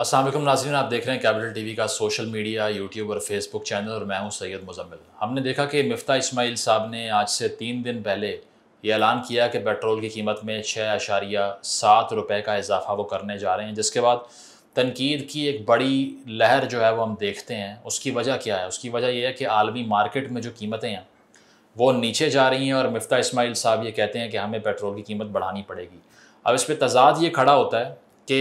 असलम नाजीन आप देख रहे हैं कैपिटल टीवी का सोशल मीडिया यूट्यूब और फेसबुक चैनल और मैं हूं सैयद मुजम्मिल हमने देखा कि मफ्ता इसमाइल साहब ने आज से तीन दिन पहले ये ऐलान किया कि पेट्रोल की कीमत में छः अशारिया सात रुपये का इजाफा वो करने जा रहे हैं जिसके बाद तनकीद की एक बड़ी लहर जो है वो हम देखते हैं उसकी वजह क्या है उसकी वजह यह है कि आलमी मार्केट में जो कीमतें हैं वो नीचे जा रही हैं और मफ्ता इसमाइल साहब ये कहते हैं कि हमें पेट्रोल की कीमत बढ़ानी पड़ेगी अब इस पर तजाद ये खड़ा होता है कि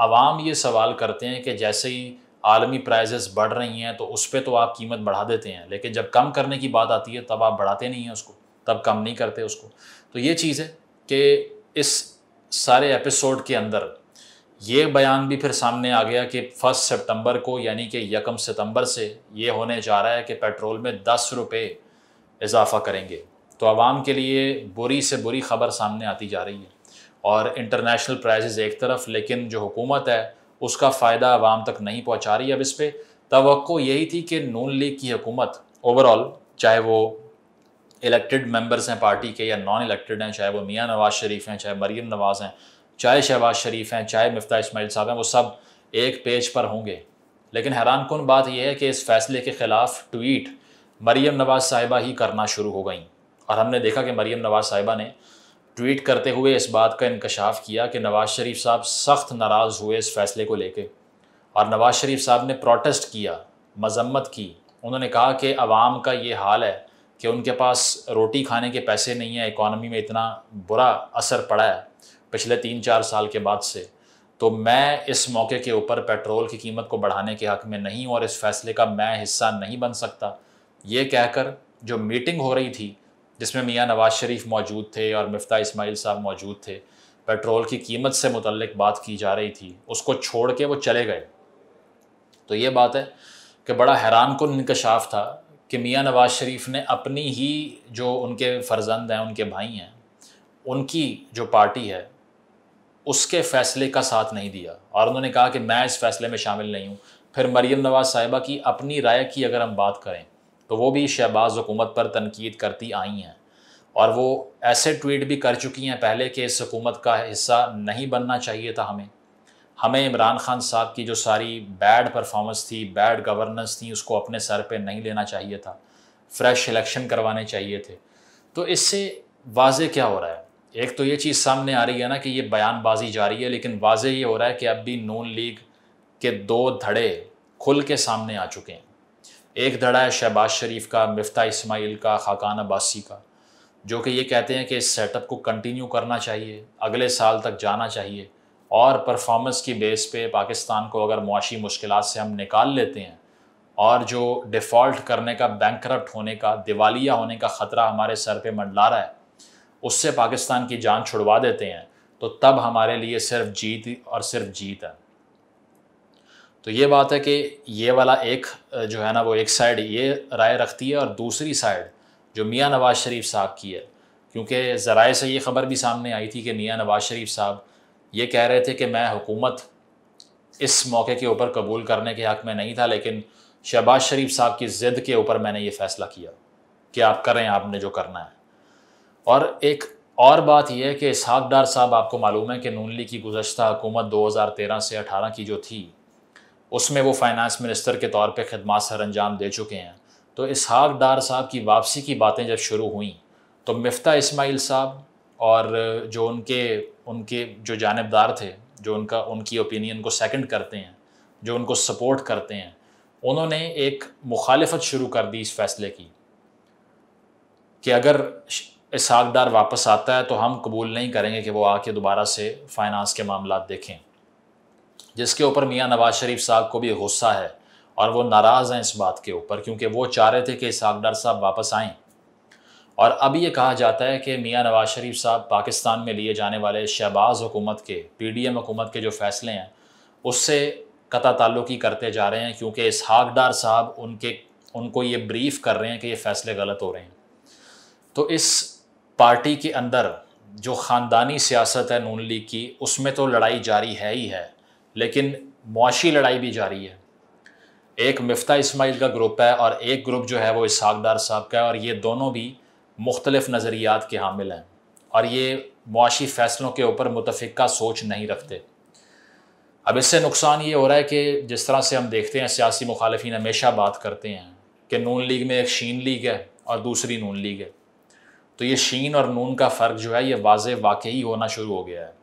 आवाम ये सवाल करते हैं कि जैसे ही आलमी प्राइजेस बढ़ रही हैं तो उस पर तो आप कीमत बढ़ा देते हैं लेकिन जब कम करने की बात आती है तब आप बढ़ाते नहीं हैं उसको तब कम नहीं करते उसको तो ये चीज़ है कि इस सारे एपिसोड के अंदर ये बयान भी फिर सामने आ गया कि फर्स्ट सितंबर को यानी कि यकम सितंबर से ये होने जा रहा है कि पेट्रोल में दस रुपये इजाफा करेंगे तो आवाम के लिए बुरी से बुरी खबर सामने आती जा रही है और इंटरनेशनल प्राइजेज़ एक तरफ लेकिन जो हुकूमत है उसका फ़ायदा आवाम तक नहीं पहुँचा रही अब इस पर तो यही थी कि नून लीग की हुकूमत ओवरऑल चाहे वो इलेक्टेड मेंबर्स हैं पार्टी के या नॉन इलेक्टेड हैं चाहे वो मियाँ नवाज़ शरीफ हैं चाहे मरीम नवाज़ हैं चाहे शहबाज शरीफ हैं चाहे मफ्ता इसमाइल साहब हैं वो सब एक पेज पर होंगे लेकिन हैरान कन बात यह है कि इस फैसले के ख़िलाफ़ ट्वीट मरीम नवाज़ साहिबा ही करना शुरू हो गई और हमने देखा कि मरीम नवाज़ साहिबा ने ट्वीट करते हुए इस बात का इंकशाफ किया कि नवाज़ शरीफ साहब सख्त नाराज़ हुए इस फैसले को लेके और नवाज़ शरीफ साहब ने प्रोटेस्ट किया मजम्मत की उन्होंने कहा कि आवाम का ये हाल है कि उनके पास रोटी खाने के पैसे नहीं है इकॉनमी में इतना बुरा असर पड़ा है पिछले तीन चार साल के बाद से तो मैं इस मौके के ऊपर पेट्रोल की कीमत को बढ़ाने के हक़ में नहीं और इस फैसले का मैं हिस्सा नहीं बन सकता ये कहकर जो मीटिंग हो रही थी जिसमें मियाँ नवाज शरीफ मौजूद थे और मफ्ता इसमाइल साहब मौजूद थे पेट्रोल की कीमत से मुतल बात की जा रही थी उसको छोड़ के वो चले गए तो ये बात है कि बड़ा हैरान कन इंकशाफ था कि मियाँ नवाज शरीफ ने अपनी ही जो उनके फर्जंद हैं उनके भाई हैं उनकी जो पार्टी है उसके फैसले का साथ नहीं दिया और उन्होंने कहा कि मैं इस फैसले में शामिल नहीं हूँ फिर मरीम नवाज साहिबा की अपनी राय की अगर हम बात करें तो वो भी शहबाज हुकूमत पर तनकीद करती आई हैं और वो ऐसे ट्वीट भी कर चुकी हैं पहले कि इस हुकूमत का हिस्सा नहीं बनना चाहिए था हमें हमें इमरान खान साहब की जो सारी बैड परफॉर्मेंस थी बैड गवर्नेंस थी उसको अपने सर पे नहीं लेना चाहिए था फ्रेश इलेक्शन करवाने चाहिए थे तो इससे वाज क्या हो रहा है एक तो ये चीज़ सामने आ रही है ना कि ये बयानबाजी जारी है लेकिन वाज ये हो रहा है कि अब भी नून लीग के दो धड़े खुल के सामने आ चुके हैं एक धड़ा है शहबाज शरीफ का मफ्ता इसमाइल का खाकान अब्बासी का जो कि ये कहते हैं कि इस सेटअप को कंटिन्यू करना चाहिए अगले साल तक जाना चाहिए और परफॉर्मेंस की बेस पे पाकिस्तान को अगर मुआशी मुश्किल से हम निकाल लेते हैं और जो डिफ़ॉल्ट करने का बैंक होने का दिवालिया होने का ख़तरा हमारे सर पे मंडला रहा है उससे पाकिस्तान की जान छुड़वा देते हैं तो तब हमारे लिए सिर्फ जीत और सिर्फ जीत है तो ये बात है कि ये वाला एक जो है ना वो एक साइड ये राय रखती है और दूसरी साइड जो मियाँ नवाज़ शरीफ साहब की है क्योंकि ज़राए से ये ख़बर भी सामने आई थी कि मियाँ नवाज़ शरीफ साहब ये कह रहे थे कि मैं हुकूमत इस मौके के ऊपर कबूल करने के हक़ में नहीं था लेकिन शहबाज शरीफ साहब की ज़िद के ऊपर मैंने ये फ़ैसला किया कि आप करें आपने जो करना है और एक और बात यह है कि इसहाक डार साहब आपको मालूम है कि नून ली की गुजशत हुकूमत 2013 से 18 की जो थी उसमें वो फाइनेंस मिनिस्टर के तौर पे खदमा सर अंजाम दे चुके हैं तो इसहाक डार साहब की वापसी की बातें जब शुरू हुई तो मफ्ता इसमाइल साहब और जो उनके उनके जो जानबदार थे जो उनका उनकी ओपिनियन को सेकंड करते हैं जो उनको सपोर्ट करते हैं उन्होंने एक मुखालफत शुरू कर दी इस फैसले की कि अगर इसहाक डार वापस आता है तो हम कबूल नहीं करेंगे कि वो आके दोबारा से फाइनेंस के मामला देखें जिसके ऊपर मियाँ नवाज शरीफ साहब को भी गुस्सा है और वो नाराज़ हैं इस बात के ऊपर क्योंकि वो चाह रहे थे कि सागडार साहब वापस आएँ और अब ये कहा जाता है कि मियाँ नवाज शरीफ साहब पाकिस्तान में लिए जाने वाले शहबाज हुकूमत के पी डी एम हुकूमत के जो फ़ैसले हैं उससे कता ताल्लुक ही करते जा रहे हैं क्योंकि इसहाकडार साहब उनके उनको ये ब्रीफ़ कर रहे हैं कि ये फ़ैसले गलत हो रहे हैं तो इस पार्टी के अंदर जो ख़ानदानी सियासत है नून लीग की उसमें तो लड़ाई जारी है ही है लेकिन मुआशी लड़ाई भी जारी है एक मफ्ता इसमाइल का ग्रुप है और एक ग्रुप जो है वो इसाकदार साहब का है और ये दोनों भी मुख्तलफ़ नज़रियात के हामिल हैं और ये मुआशी फ़ैसलों के ऊपर मुतफ़ा सोच नहीं रखते अब इससे नुकसान ये हो रहा है कि जिस तरह से हम देखते हैं सियासी मुखालफी हमेशा बात करते हैं कि नून लीग में एक शीन लीग है और दूसरी नून लीग है तो ये शीन और नून का फ़र्क जो है ये वाज वाकई होना शुरू हो गया है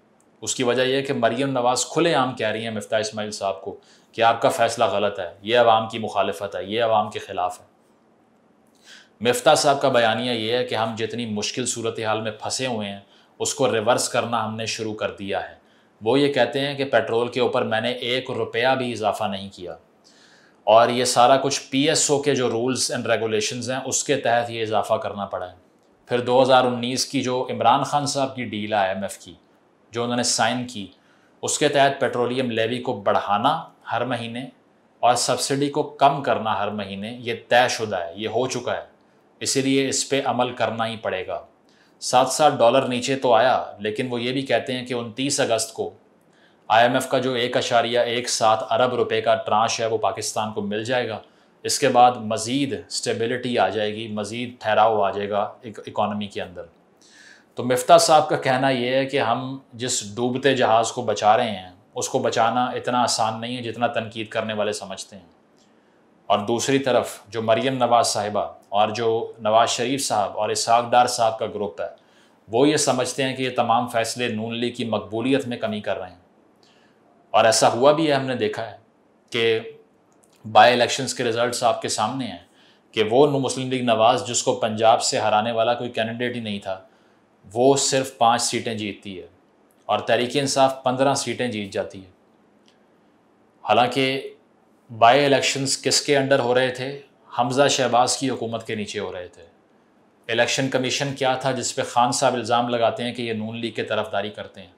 उसकी वजह यह कि मरीम नवाज़ खुलेआम कह रही हैं मफ्ता इसमाइल साहब को कि आपका फ़ैसला गलत है ये आवाम की मुखालफत है ये आवाम के ख़िलाफ़ है मफ्ता साहब का बयानिया ये है कि हम जितनी मुश्किल सूरत हाल में फंसे हुए हैं उसको रिवर्स करना हमने शुरू कर दिया है वो ये कहते हैं कि पेट्रोल के ऊपर मैंने एक रुपया भी इजाफा नहीं किया और ये सारा कुछ पी एस ओ के जो रूल्स एंड रेगोलेशन हैं उसके तहत ये इजाफा करना पड़ा है फिर दो हज़ार उन्नीस की जो इमरान खान साहब की डील आई एम एफ़ की जो उन्होंने साइन की उसके तहत पेट्रोलियम लेवी को बढ़ाना हर महीने और सब्सिडी को कम करना हर महीने ये तयशुदा है ये हो चुका है इसीलिए इस पर अमल करना ही पड़ेगा साथ साथ डॉलर नीचे तो आया लेकिन वो ये भी कहते हैं कि उनतीस अगस्त को आईएमएफ का जो एक अशारिया एक सात अरब रुपए का ट्रांश है वो पाकिस्तान को मिल जाएगा इसके बाद मज़ीद स्टेबिलिटी आ जाएगी मज़ीद ठहराव आ जाएगा इकानमी के अंदर तो मिफ्ता साहब का कहना यह है कि हम जिस डूबते जहाज़ को बचा रहे हैं उसको बचाना इतना आसान नहीं है जितना तनकीद करने वाले समझते हैं और दूसरी तरफ जो मरीम नवाज़ साहिबा और जो नवाज़ शरीफ साहब और इसाक डार साहब का ग्रुप है वो ये समझते हैं कि ये तमाम फ़ैसले नून लीग की मकबूलीत में कमी कर रहे हैं और ऐसा हुआ भी है हमने देखा है कि बाई इलेक्शंस के रिज़ल्ट आपके सामने हैं कि वो मुस्लिम लीग नवाज़ जिसको पंजाब से हराने वाला कोई कैंडिडेट ही नहीं था वो सिर्फ पाँच सीटें जीतती है और तहरीक इंसाफ पंद्रह सीटें जीत जाती है हालांकि बाई इलेक्शंस किसके अंडर हो रहे थे हमजा शहबाज की हुकूमत के नीचे हो रहे थे इलेक्शन कमीशन क्या था जिस पर खान साहब इल्ज़ाम लगाते हैं कि ये नून लीग के तरफदारी करते हैं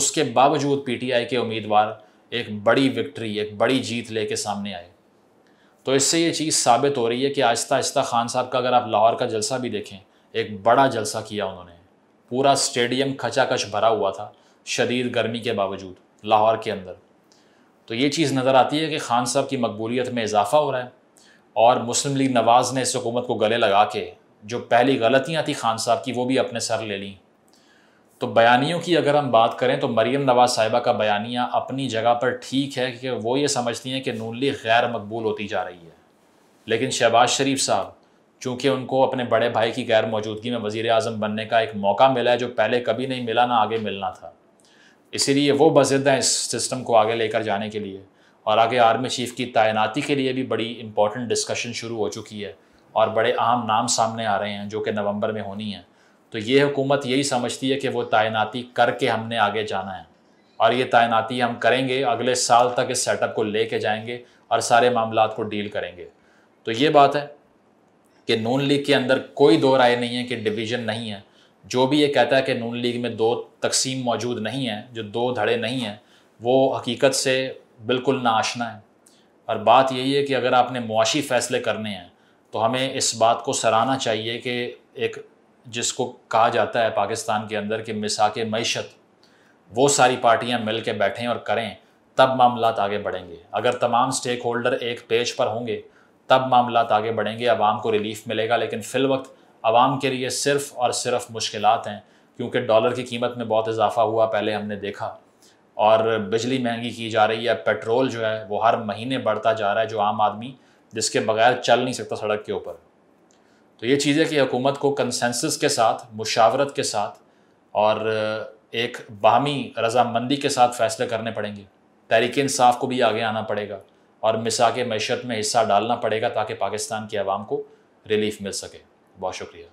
उसके बावजूद पीटीआई के उम्मीदवार एक बड़ी विक्ट्री एक बड़ी जीत लेके सामने आए तो इससे ये चीज़ साबित हो रही है कि आहिस्ता आहिस्ता खान साहब का अगर आप लाहौर का जलसा भी देखें एक बड़ा जलसा किया उन्होंने पूरा स्टेडियम खचाखच भरा हुआ था शदीद गर्मी के बावजूद लाहौर के अंदर तो ये चीज़ नज़र आती है कि खान साहब की मकबूलीत में इजाफ़ा हो रहा है और मुस्लिम लीग नवाज़ ने इस हुकूमत को गले लगा के जो पहली गलतियाँ थी खान साहब की वो भी अपने सर ले लीं तो बयानियों की अगर हम बात करें तो मरीम नवाज साहिबा का बयानिया अपनी जगह पर ठीक है कि वो ये समझती हैं कि नून लीग गैर मकबूल होती जा रही है लेकिन शहबाज शरीफ साहब चूँकि उनको अपने बड़े भाई की गैर मौजूदगी में वज़ी अजम बनने का एक मौका मिला है जो पहले कभी नहीं मिला ना आगे मिलना था इसीलिए वो बजिद हैं इस सिस्टम को आगे लेकर जाने के लिए और आगे आर्मी चीफ़ की तैनाती के लिए भी बड़ी इंपॉर्टेंट डिस्कशन शुरू हो चुकी है और बड़े अहम नाम सामने आ रहे हैं जो कि नवंबर में होनी है तो ये हुकूमत यही समझती है कि वो तैनाती करके हमने आगे जाना है और ये तैनाती हम करेंगे अगले साल तक इस सेटअप को ले कर और सारे मामला को डील करेंगे तो ये बात है कि नून लीग के अंदर कोई दो राय नहीं है कि डिवीज़न नहीं है जो भी ये कहता है कि नून लीग में दो तकसीम मौजूद नहीं है जो दो धड़े नहीं हैं वो हकीकत से बिल्कुल नाशना है और बात यही है कि अगर आपने मुआशी फ़ैसले करने हैं तो हमें इस बात को सराहना चाहिए कि एक जिसको कहा जाता है पाकिस्तान के अंदर कि मिसाक मीशत वो सारी पार्टियां मिल के बैठें और करें तब मामला आगे बढ़ेंगे अगर तमाम स्टेक होल्डर एक पेज पर होंगे तब मामला आगे बढ़ेंगे आवाम को रिलीफ मिलेगा लेकिन फ़िल वक्त आवाम के लिए सिर्फ और सिर्फ मुश्किल हैं क्योंकि डॉलर की कीमत में बहुत इजाफा हुआ पहले हमने देखा और बिजली महंगी की जा रही है पेट्रोल जो है वो हर महीने बढ़ता जा रहा है जो आम आदमी जिसके बगैर चल नहीं सकता सड़क के ऊपर तो ये चीज़ है कि हुकूमत को कंसेंसस के साथ मुशावरत के साथ और एक बाहमी रजामंदी के साथ फ़ैसले करने पड़ेंगे तहरीक इंसाफ को भी आगे आना पड़ेगा और मिसा के मैशत में हिस्सा डालना पड़ेगा ताकि पाकिस्तान की आवाम को रिलीफ मिल सके बहुत शुक्रिया